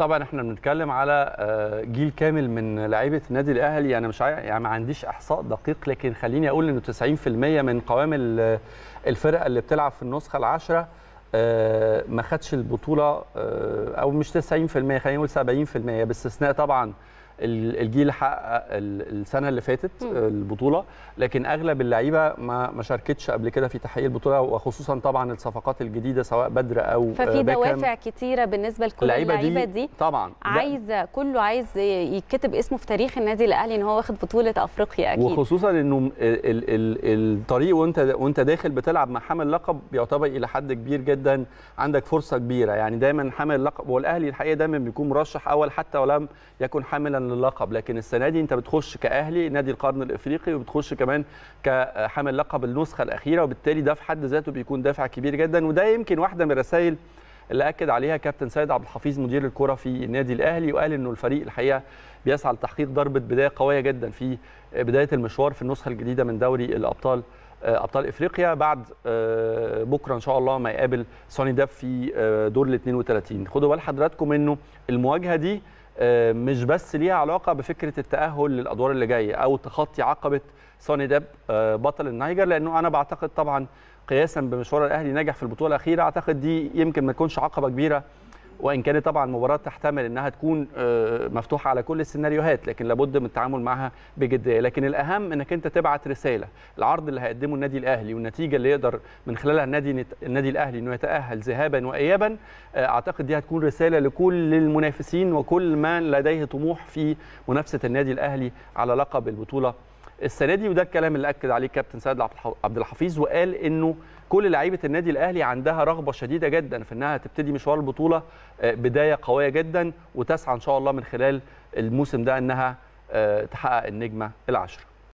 طبعا احنا بنتكلم على آه، جيل كامل من لعيبه النادي الاهلي يعني مش يعني ما عنديش احصاء دقيق لكن خليني اقول ان 90% من قوام الفرقه اللي بتلعب في النسخه العاشره آه، ما خدش البطوله آه، او مش 90% خلينا نقول 70% باستثناء طبعا الجيل حقق السنه اللي فاتت البطوله لكن اغلب اللعيبه ما ما شاركتش قبل كده في تحقيق البطوله وخصوصا طبعا الصفقات الجديده سواء بدر او ففي آه، دوافع كتيره بالنسبه لكل اللعيبه دي, دي طبعا عايزه كله عايز يتكتب اسمه في تاريخ النادي الاهلي ان هو واخد بطوله افريقيا اكيد وخصوصا انه الطريق وانت وانت داخل بتلعب مع حامل لقب بيعتبر الى حد كبير جدا عندك فرصه كبيره يعني دايما حامل لقب والاهلي الحقيقه دايما بيكون مرشح اول حتى ولم يكن حاملا اللقب لكن السنه دي انت بتخش كاهلي نادي القرن الافريقي وبتخش كمان كحامل لقب النسخه الاخيره وبالتالي ده في حد ذاته بيكون دافع كبير جدا وده يمكن واحده من الرسائل اللي اكد عليها كابتن سيد عبد الحفيظ مدير الكره في النادي الاهلي وقال انه الفريق الحقيقه بيسعى لتحقيق ضربه بدايه قويه جدا في بدايه المشوار في النسخه الجديده من دوري الابطال آه، ابطال افريقيا بعد آه، بكره ان شاء الله ما يقابل سوني داب في آه، دور ال 32 خدوا بال حضراتكم انه المواجهه دي آه، مش بس ليها علاقه بفكره التاهل للادوار اللي جايه او تخطي عقبه سوني ديب آه، بطل النيجر لانه انا بعتقد طبعا قياسا بمشوار الاهلي نجح في البطوله الاخيره اعتقد دي يمكن ما تكونش عقبه كبيره وان كانت طبعا المباراه تحتمل انها تكون آه، مفتوحه على كل السيناريوهات لكن لابد من التعامل معها بجديه لكن الاهم انك انت تبعت رساله العرض اللي هيقدمه النادي الاهلي والنتيجه اللي يقدر من خلالها النادي النادي الاهلي انه يتاهل ذهابا وايابا آه، اعتقد دي هتكون رساله لكل المنافسين وكل من لديه طموح في منافسه النادي الاهلي على لقب البطوله السنه دي وده الكلام اللي اكد عليه كابتن سيد عبد الحفيظ وقال انه كل لعيبه النادي الاهلي عندها رغبه شديده جدا في انها تبتدي مشوار البطوله آه، بدايه قويه جدا وتسعى ان شاء الله من خلال الموسم ده انها آه، تحقق النجمه العشره